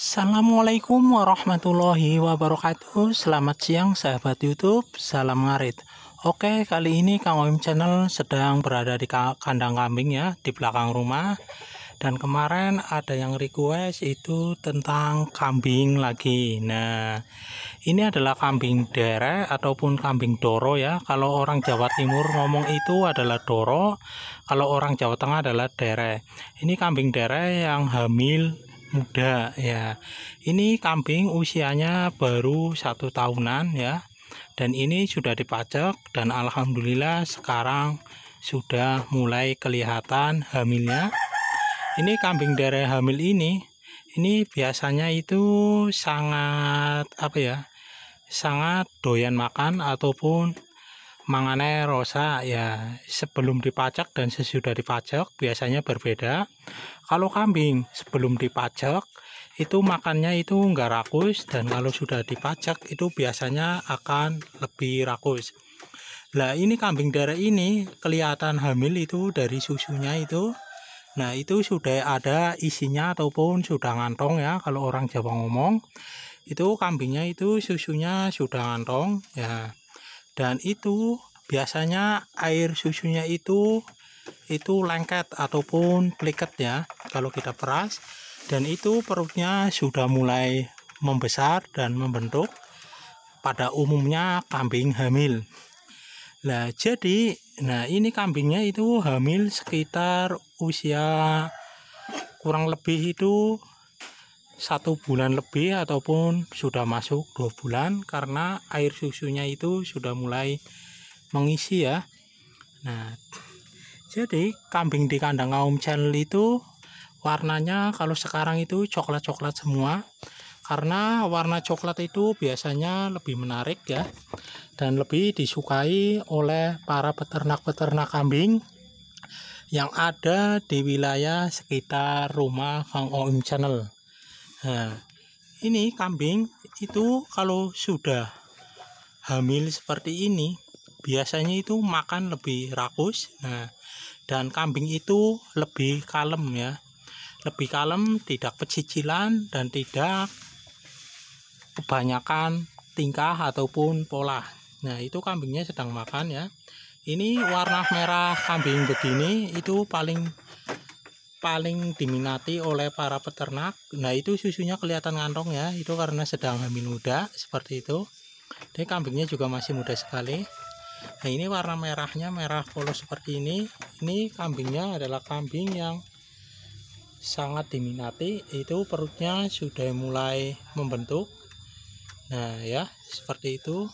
Assalamualaikum warahmatullahi wabarakatuh Selamat siang sahabat youtube Salam ngarit Oke kali ini Kang Oim Channel sedang berada di kandang kambing ya Di belakang rumah Dan kemarin ada yang request itu tentang kambing lagi Nah ini adalah kambing dere ataupun kambing doro ya Kalau orang Jawa Timur ngomong itu adalah doro Kalau orang Jawa Tengah adalah dere Ini kambing dere yang hamil muda ya ini kambing usianya baru satu tahunan ya dan ini sudah dipacak dan alhamdulillah sekarang sudah mulai kelihatan hamilnya ini kambing darah hamil ini ini biasanya itu sangat apa ya sangat doyan makan ataupun mangane rosa ya sebelum dipacak dan sesudah dipajak biasanya berbeda. Kalau kambing sebelum dipacak itu makannya itu enggak rakus dan kalau sudah dipacak itu biasanya akan lebih rakus. Nah ini kambing darah ini kelihatan hamil itu dari susunya itu. Nah itu sudah ada isinya ataupun sudah ngantong ya kalau orang Jawa ngomong. Itu kambingnya itu susunya sudah ngantong ya dan itu biasanya air susunya itu itu lengket ataupun pliket ya kalau kita peras dan itu perutnya sudah mulai membesar dan membentuk pada umumnya kambing hamil Nah, jadi nah ini kambingnya itu hamil sekitar usia kurang lebih itu satu bulan lebih ataupun sudah masuk dua bulan karena air susunya itu sudah mulai mengisi ya nah jadi kambing di kandang kaum channel itu warnanya kalau sekarang itu coklat-coklat semua karena warna coklat itu biasanya lebih menarik ya dan lebih disukai oleh para peternak-peternak kambing yang ada di wilayah sekitar rumah Kang Oim Channel. Nah, ini kambing itu kalau sudah hamil seperti ini biasanya itu makan lebih rakus. Nah, dan kambing itu lebih kalem ya. Lebih kalem, tidak pecicilan dan tidak kebanyakan tingkah ataupun pola. Nah, itu kambingnya sedang makan ya. Ini warna merah kambing begini itu paling paling diminati oleh para peternak nah itu susunya kelihatan ngantong ya itu karena sedang hamil muda seperti itu Ini kambingnya juga masih muda sekali nah ini warna merahnya merah polos seperti ini ini kambingnya adalah kambing yang sangat diminati itu perutnya sudah mulai membentuk nah ya seperti itu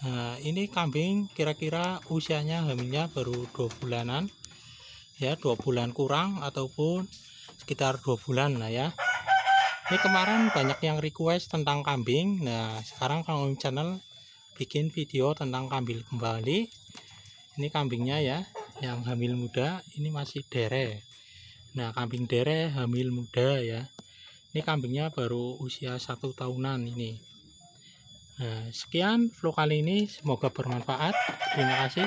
nah ini kambing kira-kira usianya hamilnya baru 2 bulanan ya dua bulan kurang ataupun sekitar dua bulan lah ya ini kemarin banyak yang request tentang kambing nah sekarang Kang Om channel bikin video tentang kambing kembali ini kambingnya ya yang hamil muda ini masih dere nah kambing dere hamil muda ya ini kambingnya baru usia satu tahunan ini nah, sekian vlog kali ini semoga bermanfaat terima kasih